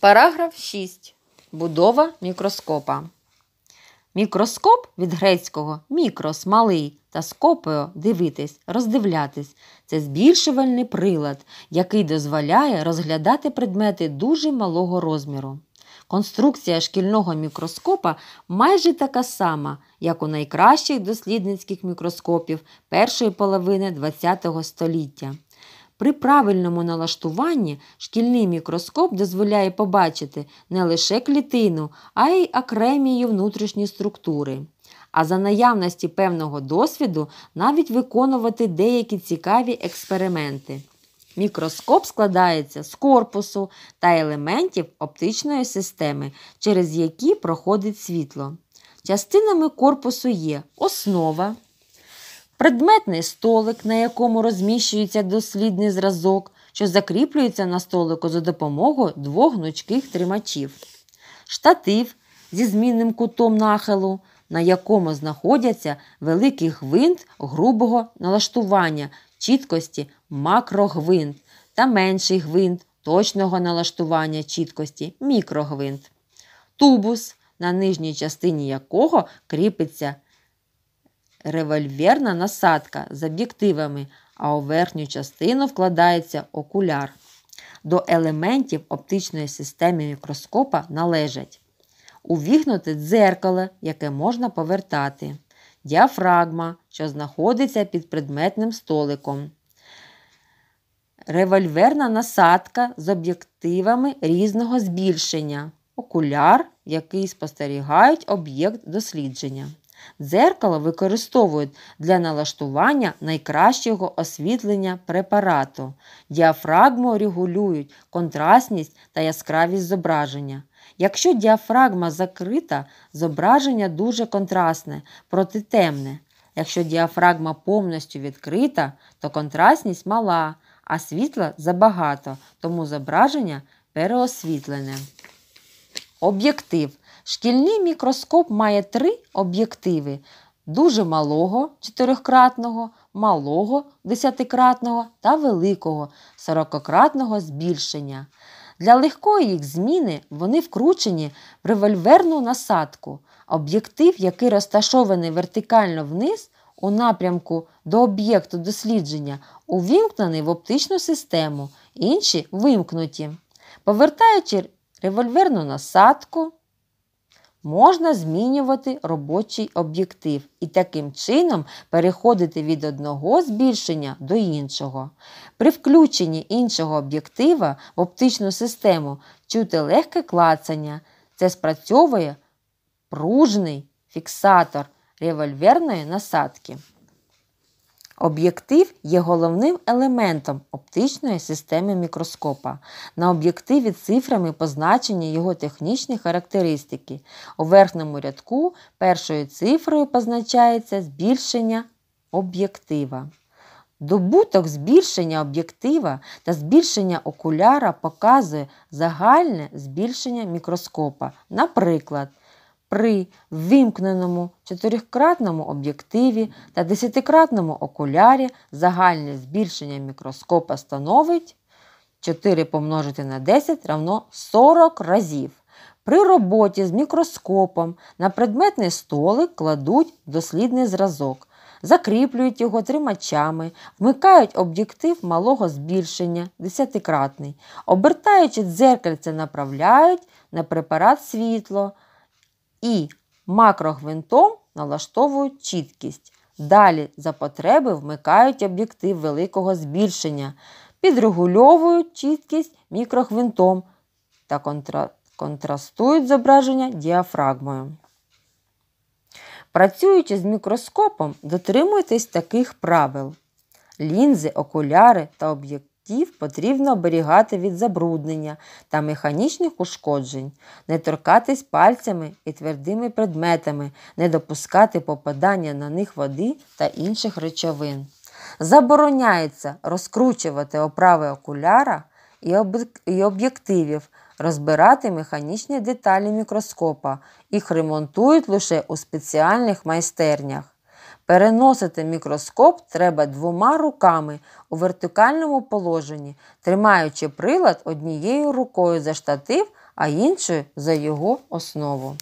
Параграф 6. Будова мікроскопа. Мікроскоп від грецького мікрос малий та скопео дивитись, роздивлятись це збільшувальний прилад, який дозволяє розглядати предмети дуже малого розміру. Конструкція шкільного мікроскопа майже така сама, як у найкращих дослідницьких мікроскопів першої половини ХХ століття. При правильному налаштуванні шкільний мікроскоп дозволяє побачити не лише клітину, а й окремі її внутрішні структури. А за наявності певного досвіду навіть виконувати деякі цікаві експерименти. Мікроскоп складається з корпусу та елементів оптичної системи, через які проходить світло. Частинами корпусу є основа. Предметний столик, на якому розміщується дослідний зразок, що закріплюється на столику за допомогою двох гнучких тримачів, штатив зі змінним кутом нахилу, на якому знаходяться великий гвинт грубого налаштування, чіткості макрогвинт та менший гвинт точного налаштування чіткості мікрогвинт, тубус, на нижній частині якого кріпиться револьверна насадка з об'єктивами, а у верхню частину вкладається окуляр. До елементів оптичної системи мікроскопа належать увігнуте дзеркало, яке можна повертати, діафрагма, що знаходиться під предметним столиком. Револьверна насадка з об'єктивами різного збільшення, окуляр, який спостерігають об'єкт дослідження. Дзеркало використовують для налаштування найкращого освітлення препарату, діафрагму регулюють контрастність та яскравість зображення. Якщо діафрагма закрита, зображення дуже контрастне, темне. Якщо діафрагма повністю відкрита, то контрастність мала, а світла забагато, тому зображення переосвітлене. Об'єктив Шкільний мікроскоп має три об'єктиви дуже малого чотирикратного, малого десятикратного та великого сорокократного збільшення. Для легкої їх зміни вони вкручені в револьверну насадку. Об'єктив, який розташований вертикально вниз у напрямку до об'єкту дослідження, увімкнений в оптичну систему, інші вимкнуті. Повертаючи револьверну насадку, можна змінювати робочий об'єктив і таким чином переходити від одного збільшення до іншого. При включенні іншого об'єктива в оптичну систему чути легке клацання. Це спрацьовує пружний фіксатор револьверної насадки. Об'єктив є головним елементом оптичної системи мікроскопа. На об'єктиві цифрами позначені його технічні характеристики. У верхньому рядку першою цифрою позначається збільшення об'єктива. Добуток збільшення об'єктива та збільшення окуляра показує загальне збільшення мікроскопа. Наприклад, при ввімкненому чотирьохкратному об'єктиві та десятикратному окулярі загальне збільшення мікроскопа становить 4 помножити на 10 равно 40 разів. При роботі з мікроскопом на предметний столик кладуть дослідний зразок, закріплюють його тримачами, вмикають об'єктив малого збільшення десятикратний, обертаючи дзеркальце направляють на препарат світло і макрогвинтом налаштовують чіткість. Далі за потреби вмикають об'єктив великого збільшення, підрегульовують чіткість мікрогвинтом та контра... контрастують зображення діафрагмою. Працюючи з мікроскопом, дотримуйтесь таких правил. Лінзи, окуляри та об'єктиви листів потрібно оберігати від забруднення та механічних ушкоджень, не торкатись пальцями і твердими предметами, не допускати попадання на них води та інших речовин. Забороняється розкручувати оправи окуляра і об'єктивів, розбирати механічні деталі мікроскопа, їх ремонтують лише у спеціальних майстернях. Переносити мікроскоп треба двома руками у вертикальному положенні, тримаючи прилад однією рукою за штатив, а іншою за його основу.